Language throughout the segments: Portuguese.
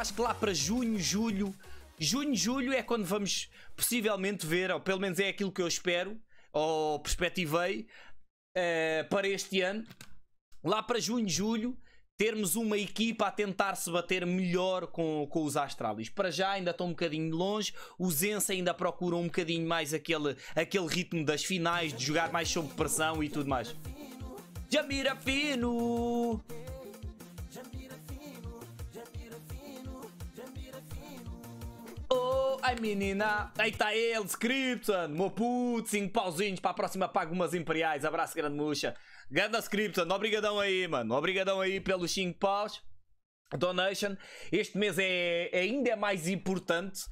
acho que lá para junho, julho, junho, julho é quando vamos possivelmente ver, ou pelo menos é aquilo que eu espero, ou perspectivei uh, para este ano. Lá para junho, julho, termos uma equipa a tentar se bater melhor com, com os Astralis. Para já ainda estão um bocadinho longe, os Ensa ainda procuram um bocadinho mais aquele, aquele ritmo das finais, de jogar mais sob pressão e tudo mais. Jamira Fino! ai menina. Aí tá ele, Scripton, meu puto, 5 pauzinhos para a próxima pago umas imperiais. Abraço, grande murcha. Ganda Scripton, obrigadão aí, mano. Obrigadão aí pelos 5 paus. Donation, este mês é, é, ainda mais importante,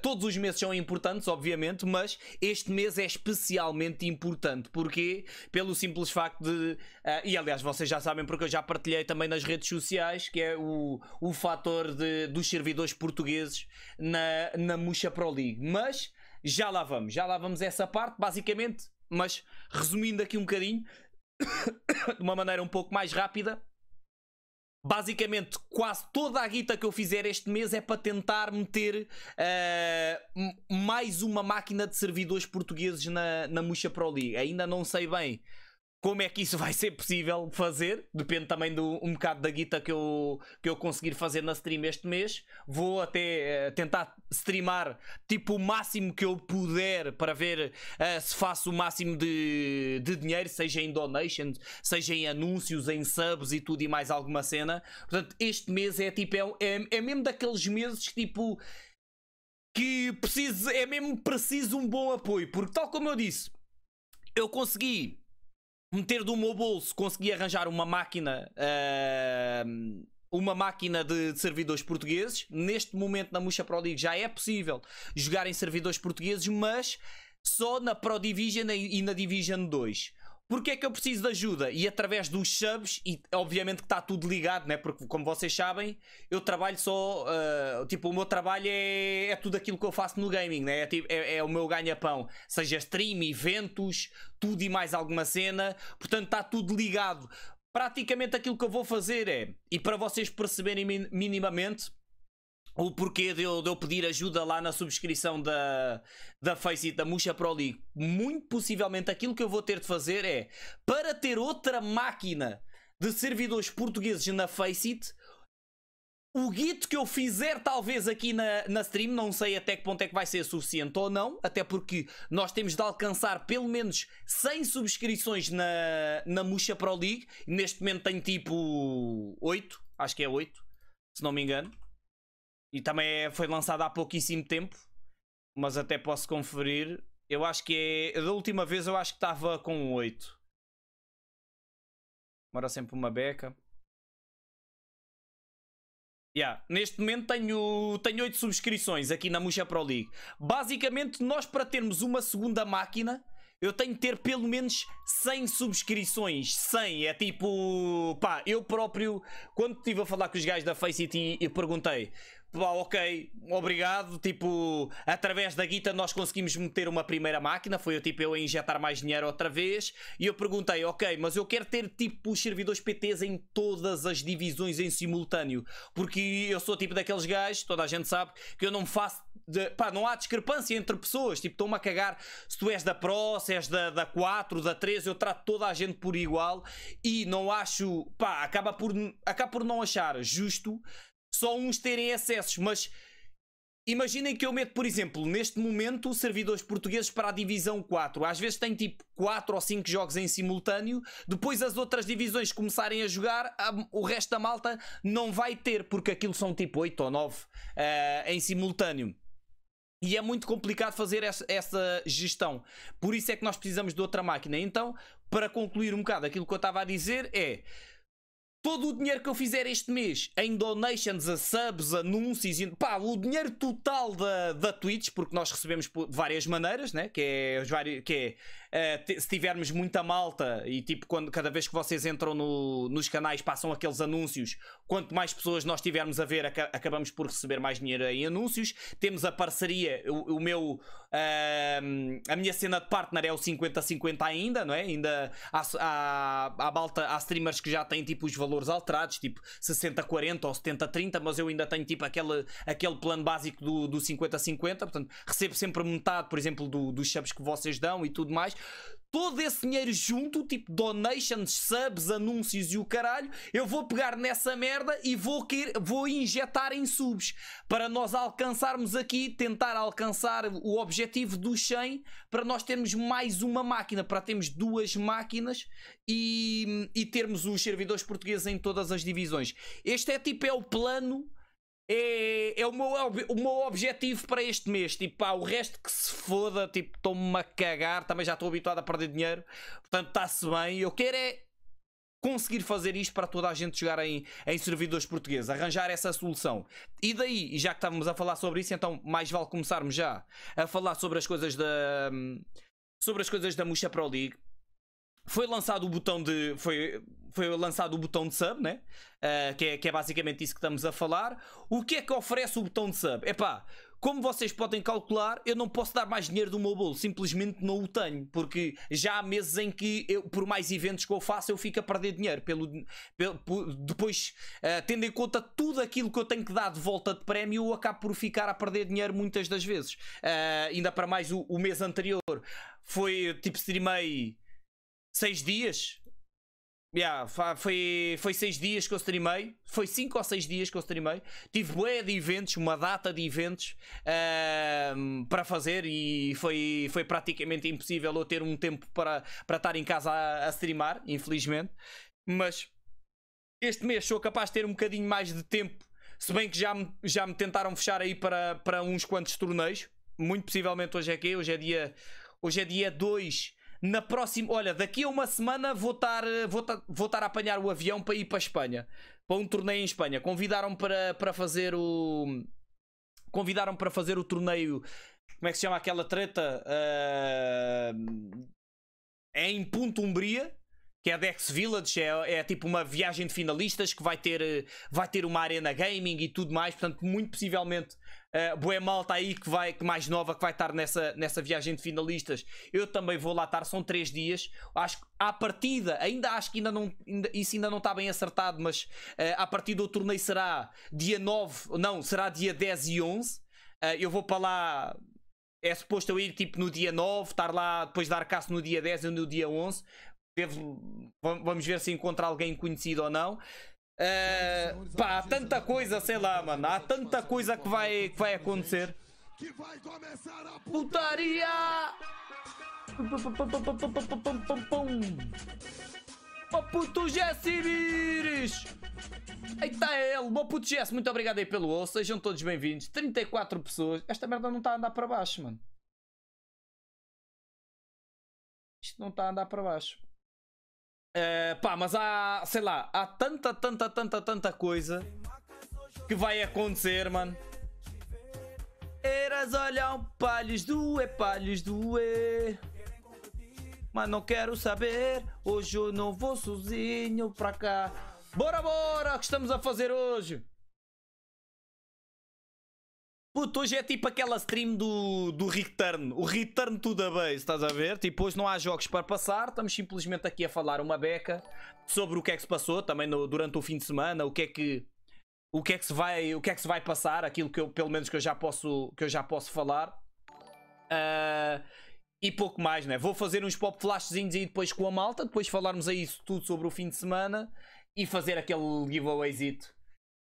todos os meses são importantes, obviamente, mas este mês é especialmente importante, porque pelo simples facto de, uh, e aliás vocês já sabem porque eu já partilhei também nas redes sociais, que é o, o fator de, dos servidores portugueses na, na Muxa Pro League, mas já lá vamos, já lá vamos essa parte, basicamente, mas resumindo aqui um bocadinho, de uma maneira um pouco mais rápida, basicamente quase toda a guita que eu fizer este mês é para tentar meter uh, mais uma máquina de servidores portugueses na, na Muxa Pro League. Ainda não sei bem como é que isso vai ser possível fazer? Depende também do, um bocado da guita que eu, que eu conseguir fazer na stream este mês. Vou até uh, tentar streamar tipo o máximo que eu puder para ver uh, se faço o máximo de, de dinheiro, seja em donations, seja em anúncios, em subs e tudo e mais alguma cena. Portanto, este mês é tipo, é, é, é mesmo daqueles meses que tipo que preciso, é mesmo preciso um bom apoio, porque tal como eu disse, eu consegui meter do meu bolso, consegui arranjar uma máquina, uh, uma máquina de, de, servidores portugueses. Neste momento na Muxa Pro League já é possível jogar em servidores portugueses, mas só na Pro Division e na Division 2 porque é que eu preciso de ajuda? E através dos subs, e obviamente que está tudo ligado, né? porque como vocês sabem, eu trabalho só. Uh, tipo, o meu trabalho é, é, tudo aquilo que eu faço no gaming, né? é, é, é o meu ganha-pão. Seja stream, eventos, tudo e mais alguma cena. Portanto, está tudo ligado. Praticamente aquilo que eu vou fazer é, e para vocês perceberem minimamente, o porquê de eu, de eu, pedir ajuda lá na subscrição da, da Face da Muxa Pro League. Muito possivelmente aquilo que eu vou ter de fazer é para ter outra máquina de servidores portugueses na Faceit. O guito que eu fizer, talvez aqui na, na stream, não sei até que ponto é que vai ser suficiente ou não, até porque nós temos de alcançar pelo menos 100 subscrições na, na Muxa Pro League. Neste momento tem tipo 8, acho que é 8, se não me engano e também é, foi lançado há pouquíssimo tempo, mas até posso conferir. Eu acho que é. Da última vez eu acho que estava com 8. Demora sempre uma beca. Yeah. Neste momento tenho, tenho 8 subscrições aqui na Muxa Pro League. Basicamente, nós para termos uma segunda máquina, eu tenho que ter pelo menos 100 subscrições. 100. É tipo. Pá, eu próprio, quando estive a falar com os gajos da Faceit, eu perguntei: pá, ok, obrigado, tipo, através da guita nós conseguimos meter uma primeira máquina, foi o tipo, eu a injetar mais dinheiro outra vez, e eu perguntei, ok, mas eu quero ter, tipo, os servidores PTs em todas as divisões em simultâneo, porque eu sou, tipo, daqueles gajos, toda a gente sabe, que eu não faço, de, pá, não há discrepância entre pessoas, tipo, estou me a cagar, se tu és da Pro, se és da, da 4, da 3, eu trato toda a gente por igual, e não acho, pá, acaba por, acaba por não achar justo só uns terem acessos, mas imaginem que eu meto, por exemplo, neste momento, servidores portugueses para a divisão 4. Às vezes tem tipo 4 ou 5 jogos em simultâneo, depois as outras divisões começarem a jogar, a, o resto da malta não vai ter, porque aquilo são tipo 8 ou 9 uh, eh, em simultâneo. E é muito complicado fazer essa gestão. Por isso é que nós precisamos de outra máquina. Então, para concluir um bocado, aquilo que eu estava a dizer é Todo o dinheiro que eu fizer este mês em donations, a subs, anúncios, pá, o dinheiro total da, da Twitch, porque nós recebemos de várias maneiras, né? Que é, que é eh, se tivermos muita malta e tipo, quando, cada vez que vocês entram no, nos canais passam aqueles anúncios, quanto mais pessoas nós tivermos a ver, aca acabamos por receber mais dinheiro em anúncios. Temos a parceria, o, o meu. Uh, a minha cena de partner é o 50-50 ainda, não é? Ainda há, há, há, malta, há streamers que já têm tipo os valores alterados, tipo 60-40 ou 70-30, mas eu ainda tenho tipo aquele, aquele plano básico do 50-50, portanto recebo sempre metade, por exemplo, do, dos subs que vocês dão e tudo mais, todo esse dinheiro junto, tipo donations, subs, anúncios e o caralho, eu vou pegar nessa merda e vou, querer, vou injetar em subs para nós alcançarmos aqui, tentar alcançar o objetivo do 100 para nós termos mais uma máquina, para termos duas máquinas e, e termos os servidores portugueses em todas as divisões. Este é tipo, é o plano é, é o, meu, o meu objetivo para este mês. Tipo, pá, o resto que se foda, tipo, estou-me a cagar. Também já estou habituado a perder dinheiro. Portanto, está-se bem. Eu quero é conseguir fazer isto para toda a gente jogar em, em servidores portugueses, arranjar essa solução. E daí, já que estávamos a falar sobre isso, então mais vale começarmos já a falar sobre as coisas da sobre as coisas da Muxa Pro League, foi lançado o botão de. Foi, foi lançado o botão de sub, né? Uh, que, é, que é basicamente isso que estamos a falar. O que é que oferece o botão de sub? É pá, como vocês podem calcular, eu não posso dar mais dinheiro do meu bolo, simplesmente não o tenho, porque já há meses em que, eu, por mais eventos que eu faço, eu fico a perder dinheiro. Pelo, pelo depois, uh, tendo em conta tudo aquilo que eu tenho que dar de volta de prémio, eu acabo por ficar a perder dinheiro muitas das vezes. Uh, ainda para mais o, o mês anterior, foi tipo, streamei seis dias. Yeah, foi, foi seis dias que eu streamei. Foi cinco ou seis dias que eu streamei. Tive bué de eventos, uma data de eventos uh, para fazer e foi, foi praticamente impossível eu ter um tempo para, para estar em casa a, a streamar, infelizmente. Mas este mês sou capaz de ter um bocadinho mais de tempo. Se bem que já me, já me tentaram fechar aí para, para uns quantos torneios. Muito possivelmente hoje é que hoje é dia. Hoje é dia 2 na próxima. Olha, daqui a uma semana vou estar, eh, vou estar, vou estar a apanhar o avião para ir para a Espanha. Para um torneio em Espanha. Convidaram-me para, para fazer o. Convidaram-me para fazer o torneio. Como é que se chama aquela treta? Uh, é em Punto Umbria que é a Dex Village, é, é, tipo uma viagem de finalistas que vai ter, eh, vai ter uma arena gaming e tudo mais, portanto, muito possivelmente uh, eh, Boé Malta aí que vai, que mais nova, que vai estar nessa, nessa viagem de finalistas, eu também vou lá estar, são três dias, acho que à partida, ainda acho que ainda não, ainda, isso ainda não está bem acertado, mas uh, à partida o torneio será dia 9, não, será dia 10 e 11, uh, eu vou para lá é suposto eu ir tipo no dia 9, estar lá, depois dar caça no dia 10 ou no dia 11 vamos ver se encontra alguém conhecido ou não. Uh, pá, há tanta coisa, sei lá, mano. Há tanta coisa que vai, que vai acontecer. Putaria! Oh puto Jesse Vires! Eita é ele! Oh puto Jesse, muito obrigado aí pelo osso. Sejam todos bem-vindos. 34 pessoas. Esta merda não está a andar para baixo, mano. Isto não está a andar para baixo. É, pá, mas há, sei lá, há tanta, tanta, tanta, tanta coisa que vai acontecer, mano. Eras olham palhos do E, palhos do E. Mas não quero saber, hoje eu não vou sozinho pra cá. Bora, bora, o que estamos a fazer hoje? Puto, hoje é tipo aquela stream do, do return, o return to the base, estás a ver? Tipo, hoje não há jogos para passar, estamos simplesmente aqui a falar uma beca sobre o que é que se passou também no, durante o fim de semana, o que é que o que é que se vai, o que é que se vai passar, aquilo que eu, pelo menos que eu já posso, que eu já posso falar. Uh, e pouco mais, né? Vou fazer uns pop flashzinhos aí depois com a malta, depois falarmos aí isso tudo sobre o fim de semana e fazer aquele giveawayzito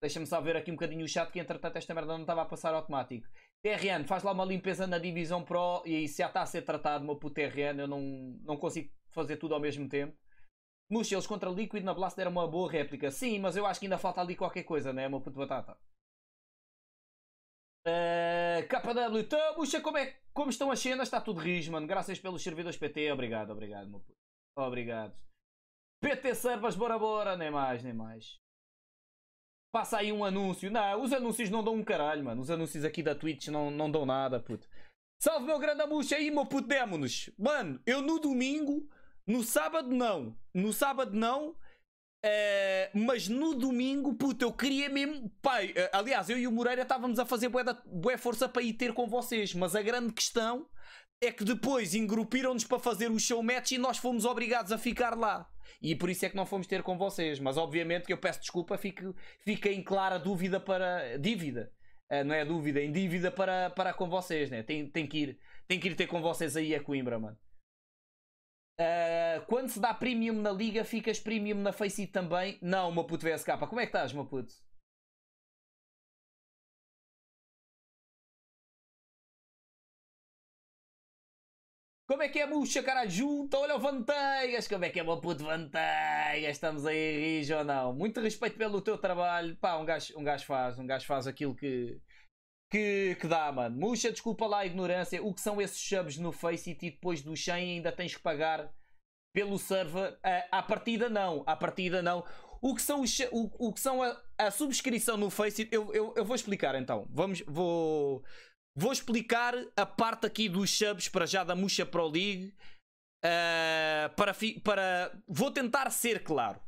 Deixa-me só ver aqui um bocadinho o chat que entretanto esta merda não estava a passar automático. TRN, faz lá uma limpeza na divisão Pro e se já está a ser tratado, meu puto TRN, eu não, não consigo fazer tudo ao mesmo tempo. Mushels contra Liquid na Blast era uma boa réplica. Sim, mas eu acho que ainda falta ali qualquer coisa, né, meu puto batata? Uh, eh, KW, então, tá, Muxa, como, é, como estão as cenas? Está tudo rijo, mano. Graças pelos servidores PT. Obrigado, obrigado, meu puto. Obrigado. PT Servas, bora bora, nem mais, nem mais passa aí um anúncio. Não, os anúncios não dão um caralho, mano. Os anúncios aqui da Twitch não, não dão nada, puto. Salve, meu grande amuxo aí, meu puto, demo Mano, eu no domingo, no sábado não, no sábado não, eh, mas no domingo, puto, eu queria mesmo. Pai, eh, aliás, eu e o Moreira estávamos a fazer boa força para ir ter com vocês, mas a grande questão é que depois engrupiram-nos para fazer o show match e nós fomos obrigados a ficar lá. E por isso é que não fomos ter com vocês. Mas obviamente que eu peço desculpa, fica, fica em clara dúvida para. dívida. Uh, não é dúvida, em dívida para, para com vocês, né? Tem, tem, que ir, tem que ir ter com vocês aí a Coimbra, mano. Uh, quando se dá premium na liga, ficas premium na Face também? Não, Maputo VSK. Como é que estás, Maputo? Como é que é, bucha, cara junta? Olha o Vanteigas, como é que é, meu puto Vanteigas? Estamos aí, rijo ou não? Muito respeito pelo teu trabalho. Pá, um gajo, um gajo faz, um gajo faz aquilo que, que, que dá, mano. Muxa, desculpa lá a ignorância. O que são esses subs no Face e depois do 100 ainda tens que pagar pelo server? A, à partida não, à partida não. O que são, os, o, o que são a, a subscrição no Face, eu, eu, eu vou explicar então. Vamos, vou... Vou explicar a parte aqui dos subs para já da Muxa Pro League. Uh, para, para, Vou tentar ser claro.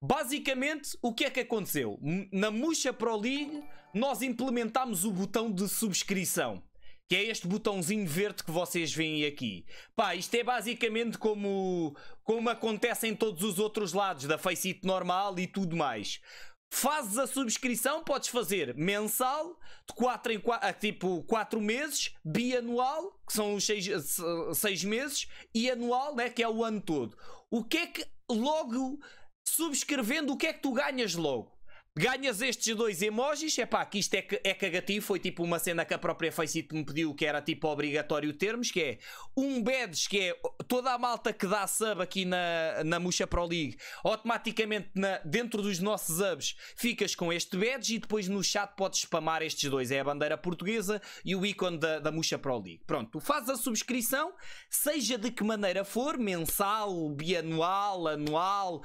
Basicamente, o que é que aconteceu? Na Muxa Pro League, nós implementámos o botão de subscrição que é este botãozinho verde que vocês veem aqui. Pá, isto é basicamente como, como acontece em todos os outros lados, da Faceit normal e tudo mais. Fazes a subscrição, podes fazer mensal, de 4 em 4, ah, tipo 4 meses, bianual, que são os 6, 6 meses, e anual, né, que é o ano todo. O que é que logo subscrevendo, o que é que tu ganhas logo? Ganhas estes dois emojis, é pá, que isto é, é cagativo, foi tipo uma cena que a própria Faceit me pediu que era tipo obrigatório termos, que é um badge, que é toda a malta que dá sub aqui na, na Muxa Pro League, automaticamente na, dentro dos nossos subs ficas com este badge e depois no chat podes spamar estes dois, é a bandeira portuguesa e o ícone da, da Muxa Pro League. Pronto, tu fazes a subscrição, seja de que maneira for, mensal, bianual, anual,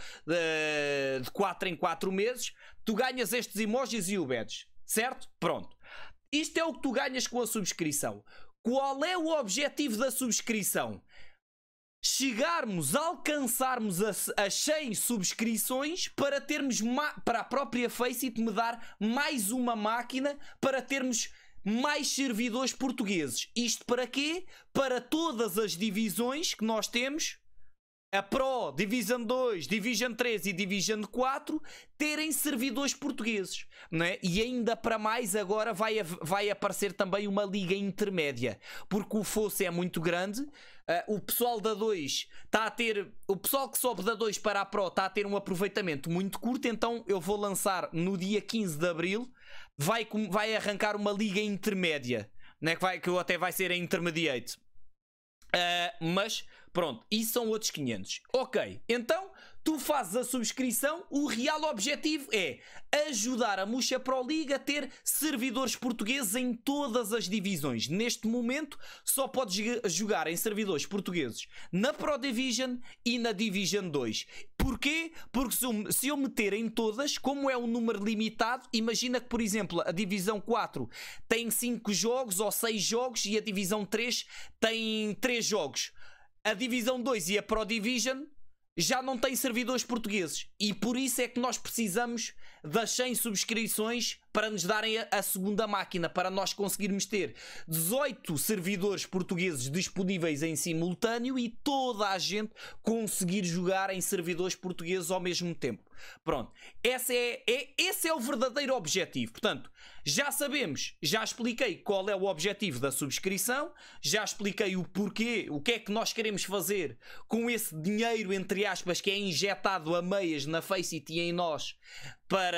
de 4 em 4 meses, tu ganhas estes emojis e o badge, certo? Pronto. Isto é o que tu ganhas com a subscrição. Qual é o objetivo da subscrição? Chegarmos, alcançarmos as, 100 subscrições para termos, para a própria face e me dar mais uma máquina para termos mais servidores portugueses. Isto para quê? Para todas as divisões que nós temos a Pro, Division 2, Division 3 e Division 4 terem servidores portugueses, não é? E ainda para mais agora vai, vai aparecer também uma liga intermédia, porque o fosso é muito grande, uh, o pessoal da 2 está a ter, o pessoal que sobe da 2 para a Pro está a ter um aproveitamento muito curto, então eu vou lançar no dia 15 de Abril, vai, vai arrancar uma liga intermédia, não é? que, vai, que até vai ser a Intermediate. Uh, mas Pronto, isso são outros 500. Ok, então tu fazes a subscrição, o real objetivo é ajudar a Muxa Pro League a ter servidores portugueses em todas as divisões. Neste momento só podes jogar em servidores portugueses na Pro Division e na Division 2. Porquê? Porque se eu, se eu meter em todas, como é um número limitado, imagina que, por exemplo, a Divisão 4 tem 5 jogos ou 6 jogos e a Divisão 3 tem 3 jogos a Divisão 2 e a Pro Division já não têm servidores portugueses e por isso é que nós precisamos das 100 subscrições para nos darem a, segunda máquina, para nós conseguirmos ter 18 servidores portugueses disponíveis em simultâneo e toda a gente conseguir jogar em servidores portugueses ao mesmo tempo. Pronto, esse é, é, esse é o verdadeiro objetivo. Portanto, já sabemos, já expliquei qual é o objetivo da subscrição, já expliquei o porquê, o que é que nós queremos fazer com esse dinheiro, entre aspas, que é injetado a meias na Faceit e em nós para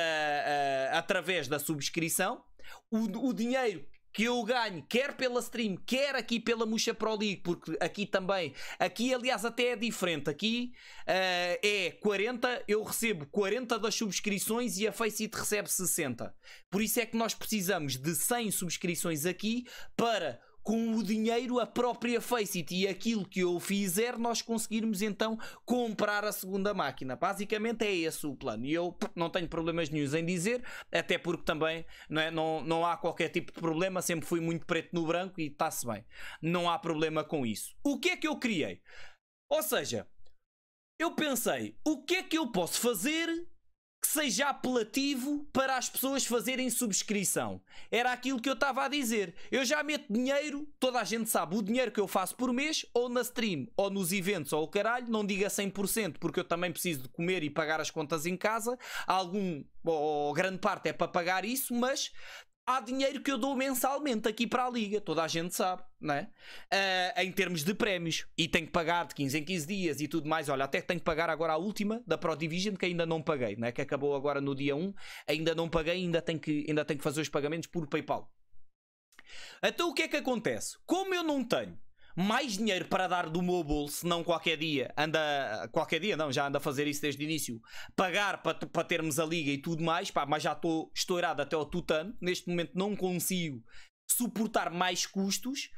uh, através da subscrição. O, o, dinheiro que eu ganho, quer pela stream, quer aqui pela Muxa Pro League, porque aqui também, aqui aliás até é diferente, aqui uh, é 40, eu recebo 40 das subscrições e a Faceit recebe 60. Por isso é que nós precisamos de 100 subscrições aqui para com o dinheiro a própria Faceit e aquilo que eu fizer, nós conseguirmos então comprar a segunda máquina. Basicamente é esse o plano. E eu não tenho problemas nenhum em dizer, até porque também não, é, não, não há qualquer tipo de problema, sempre fui muito preto no branco e está-se bem. Não há problema com isso. O que é que eu criei? Ou seja, eu pensei, o que é que eu posso fazer que seja apelativo para as pessoas fazerem subscrição. Era aquilo que eu estava a dizer. Eu já meto dinheiro, toda a gente sabe, o dinheiro que eu faço por mês, ou na stream, ou nos eventos, ou o caralho, não diga 100%, porque eu também preciso de comer e pagar as contas em casa, algum, ou, ou grande parte é para pagar isso, mas há dinheiro que eu dou mensalmente aqui para a Liga, toda a gente sabe, não é? Uh, em termos de prémios, e tenho que pagar de 15 em 15 dias e tudo mais. Olha, até tenho que pagar agora a última da Pro Division que ainda não paguei, não é? Que acabou agora no dia 1, ainda não paguei, ainda tenho que, ainda tenho que fazer os pagamentos por PayPal. Então o que é que acontece? Como eu não tenho mais dinheiro para dar do mobile se não qualquer dia, anda, qualquer dia não, já anda a fazer isso desde o início, pagar para, para termos a liga e tudo mais, pá, mas já estou estourado até ao tutano, neste momento não consigo suportar mais custos,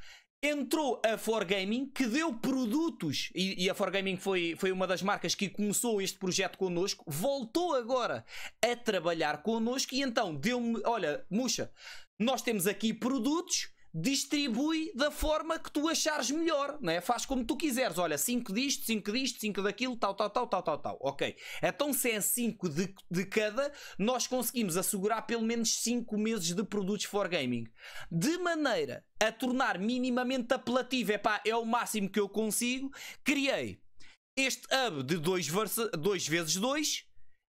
entrou a For Gaming que deu produtos e, e, a For Gaming foi, foi uma das marcas que começou este projeto connosco, voltou agora a trabalhar connosco e então deu-me, olha, Muxa, nós temos aqui produtos distribui da forma que tu achares melhor, não é? Faz como tu quiseres. Olha, 5 disto, 5 disto, 5 daquilo, tal, tal, tal, tal, tal, tal. Ok. Então, se é 5 de, de cada, nós conseguimos assegurar pelo menos 5 meses de produtos for gaming. De maneira a tornar minimamente apelativo, é pá, é o máximo que eu consigo, criei este hub de 2 vezes 2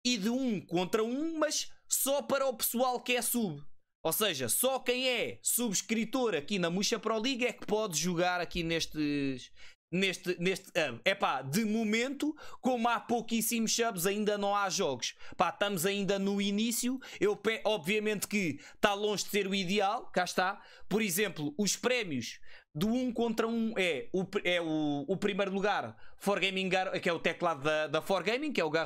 e de 1 um contra 1, um, mas só para o pessoal que é sub. Ou seja, só quem é subscritor aqui na Muxa Pro League é que pode jogar aqui nestes. Neste, neste hub. É pá, de momento, como há pouquíssimos subs, ainda não há jogos. Pá, estamos ainda no início. Eu Obviamente que está longe de ser o ideal, cá está. Por exemplo, os prémios do 1 um contra 1 um é, o, é o, o primeiro lugar For Gaming, que é o teclado da, da For Gaming, que é o da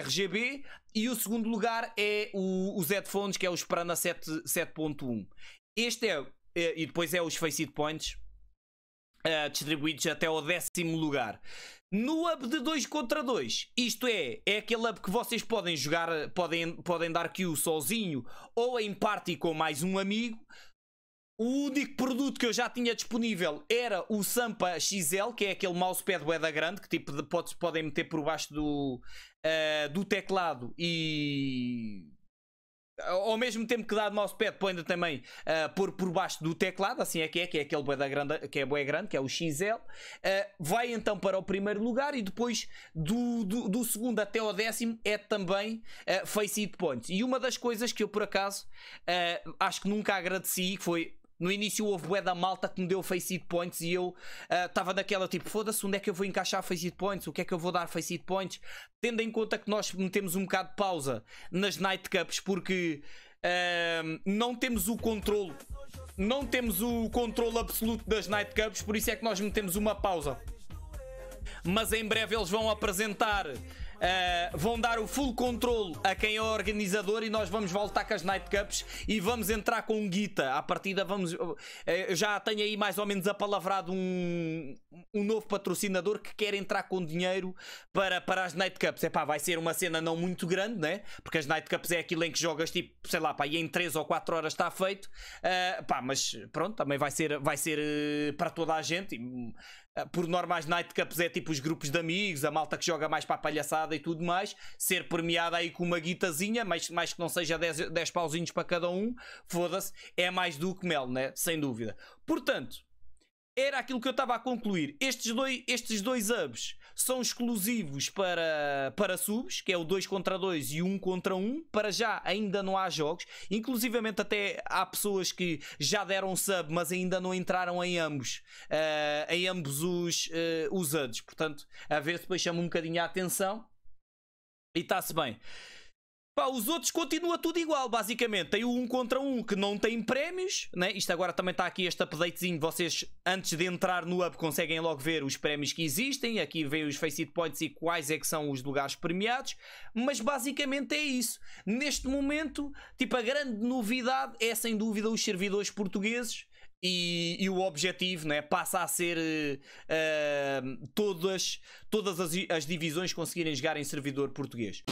RGB, e o segundo lugar é o, os headphones, que é o Sprana 7.1. Este é, é, e depois é os It Points, uh, distribuídos até ao décimo lugar. No up de 2 contra 2, isto é, é aquele up que vocês podem jogar, eh, podem, podem dar kill sozinho ou em party com mais um amigo. O único produto que eu já tinha disponível era o Sampa XL, que é aquele mousepad da grande, que tipo de, podes, podem meter por baixo do, uh, do teclado e ao mesmo tempo que dá de mousepad, põe também uh, eh, por, por baixo do teclado, assim é que é, que é aquele bué grande, que é bué grande, que é o XL. Uh, eh, vai então para o primeiro lugar e depois do, do, do segundo até o décimo é também uh, face hit points. E uma das coisas que eu por acaso acho que nunca agradeci, que foi no início houve bué da malta que me deu face it points e eu estava ah, uh, naquela tipo, foda-se, onde é que eu vou encaixar face it points? O que é que eu vou dar face it points? Tendo em conta que nós metemos um bocado de pausa nas Night Cups porque uh, não temos o controle, não temos o controle absoluto das Night Cups, por isso é que nós metemos uma pausa. Mas em breve eles vão apresentar Uh, vão dar o full controle a quem é o organizador e nós vamos voltar com as Night Cups e vamos entrar com guita. a partida vamos... Eh, já tenho aí mais ou menos apalavrado um, um novo patrocinador que quer entrar com dinheiro para, para as Night Cups. Epá, vai ser uma cena não muito grande, né? Porque as Night Cups é aquilo em que jogas tipo, sei lá, pá, e em 3 ou 4 horas está feito. Uh, pá, mas pronto, também vai ser, vai ser para toda a gente. Ah, por normais nightcaps é tipo os grupos de amigos, a malta que joga mais para a palhaçada e tudo mais, ser premiada aí com uma guitazinha, mais mais que não seja 10 pauzinhos para cada um, foda-se, é mais do que mel, né? Sem dúvida. Portanto, era aquilo que eu estava a concluir. Estes dois, estes dois hubs são exclusivos para, para subs, que é o 2 contra 2 e 1 um contra 1. Um. Para já ainda não há jogos. Inclusivamente até há pessoas que já deram sub, mas ainda não entraram em ambos, uh, em ambos os, uh, os hubs. Portanto, a ver se depois chama um bocadinho a atenção. E está-se bem. Pá, os outros continua tudo igual, basicamente. Tem o um contra um que não tem prémios, né? Isto agora também está aqui este updatezinho. Vocês, antes de entrar no up, conseguem logo ver os prémios que existem. Aqui vem os face points e quais é que são os lugares premiados. Mas basicamente é isso. Neste momento, tipo, a grande novidade é sem dúvida os servidores portugueses. E, e, o objetivo né, passa a ser uh, todas, todas as, as divisões conseguirem jogar em servidor português.